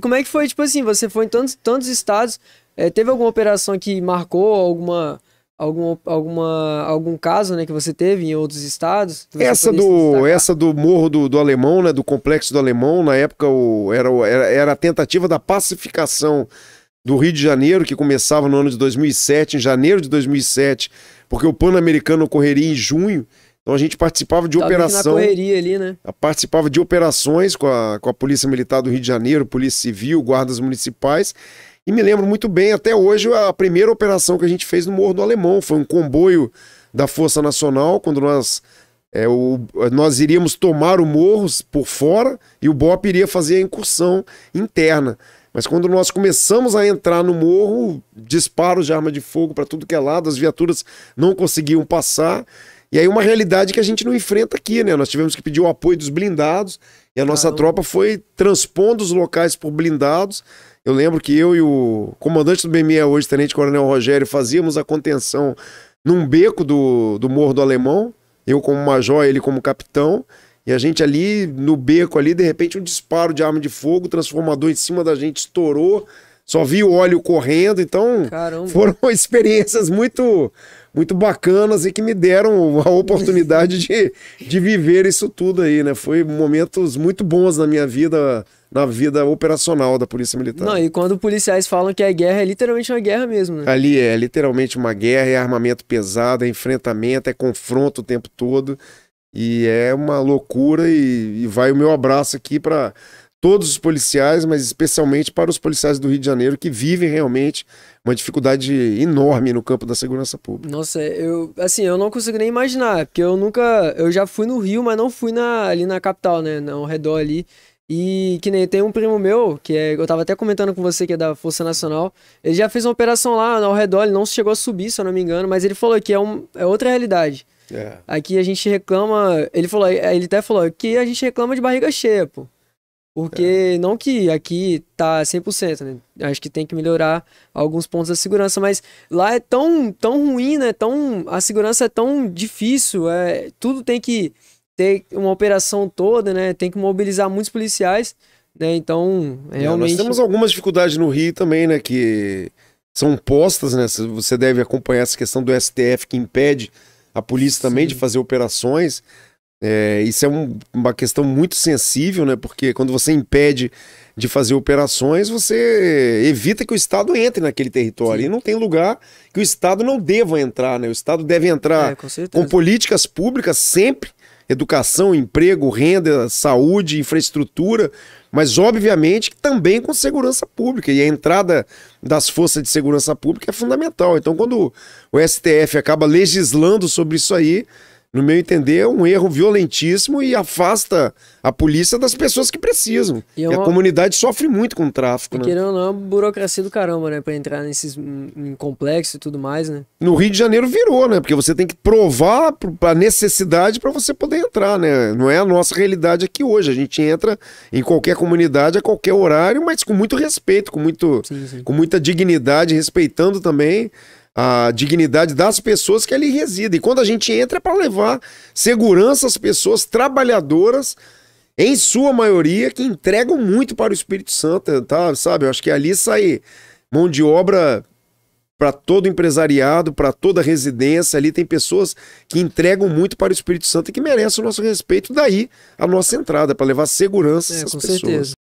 Como é que foi, tipo assim, você foi em tantos, tantos estados, é, teve alguma operação que marcou alguma algum, alguma, algum caso né, que você teve em outros estados? Essa do, essa do Morro do, do Alemão, né, do Complexo do Alemão, na época o, era, era, era a tentativa da pacificação do Rio de Janeiro, que começava no ano de 2007, em janeiro de 2007, porque o Pan-Americano ocorreria em junho então a gente participava de Tava operação. Na correria ali, né? Participava de operações com a, com a Polícia Militar do Rio de Janeiro, Polícia Civil, guardas municipais. E me lembro muito bem, até hoje, a primeira operação que a gente fez no Morro do Alemão. Foi um comboio da Força Nacional, quando nós é, o, nós iríamos tomar o morro por fora e o BOP iria fazer a incursão interna. Mas quando nós começamos a entrar no morro, disparos de arma de fogo para tudo que é lado, as viaturas não conseguiam passar. E aí uma realidade que a gente não enfrenta aqui, né? Nós tivemos que pedir o apoio dos blindados e a nossa tropa foi transpondo os locais por blindados. Eu lembro que eu e o comandante do BME hoje, Tenente Coronel Rogério, fazíamos a contenção num beco do, do Morro do Alemão, eu como major, ele como capitão, e a gente ali no beco ali, de repente um disparo de arma de fogo, transformador em cima da gente estourou só vi o óleo correndo, então Caramba. foram experiências muito muito bacanas e que me deram a oportunidade de, de viver isso tudo aí, né? Foi momentos muito bons na minha vida, na vida operacional da Polícia Militar. Não, e quando policiais falam que é guerra é literalmente uma guerra mesmo, né? Ali é, é literalmente uma guerra, é armamento pesado, é enfrentamento, é confronto o tempo todo. E é uma loucura e, e vai o meu abraço aqui para todos os policiais, mas especialmente para os policiais do Rio de Janeiro que vivem realmente uma dificuldade enorme no campo da segurança pública. Nossa, eu assim, eu não consigo nem imaginar, porque eu nunca, eu já fui no Rio, mas não fui na, ali na capital, né, ao redor ali. E que nem tem um primo meu, que é, eu tava até comentando com você, que é da Força Nacional. Ele já fez uma operação lá ao redor, ele não chegou a subir, se eu não me engano, mas ele falou que é, um, é outra realidade. É. Aqui a gente reclama. Ele falou, ele até falou que a gente reclama de barriga cheia, pô. Porque é. não que aqui tá 100%, né? Acho que tem que melhorar alguns pontos da segurança, mas lá é tão, tão ruim, né? Tão, a segurança é tão difícil, é, tudo tem que ter uma operação toda, né? Tem que mobilizar muitos policiais, né? Então, realmente... É, nós temos algumas dificuldades no Rio também, né? Que são postas, né? Você deve acompanhar essa questão do STF que impede a polícia também Sim. de fazer operações é, isso é um, uma questão muito sensível, né? Porque quando você impede de fazer operações, você evita que o Estado entre naquele território. Sim. E não tem lugar que o Estado não deva entrar, né? O Estado deve entrar é, com, com, políticas públicas sempre. Educação, emprego, renda, saúde, infraestrutura, mas obviamente também com segurança pública. E a entrada das forças de segurança pública é fundamental. Então, quando o STF acaba legislando sobre isso aí, no meu entender, é um erro violentíssimo e afasta a polícia das pessoas que precisam. E, é uma... e a comunidade sofre muito com o tráfico. E né? querendo ou não, é burocracia do caramba, né? Pra entrar nesses em complexo e tudo mais, né? No Rio de Janeiro virou, né? Porque você tem que provar a necessidade para você poder entrar, né? Não é a nossa realidade aqui hoje. A gente entra em qualquer comunidade, a qualquer horário, mas com muito respeito, com, muito, sim, sim. com muita dignidade, respeitando também a dignidade das pessoas que ali residem. E quando a gente entra é para levar segurança às pessoas trabalhadoras, em sua maioria, que entregam muito para o Espírito Santo, tá? Sabe? Eu acho que ali sai mão de obra para todo empresariado, para toda residência. Ali tem pessoas que entregam muito para o Espírito Santo e que merecem o nosso respeito. Daí a nossa entrada, para levar segurança é, às pessoas. Certeza.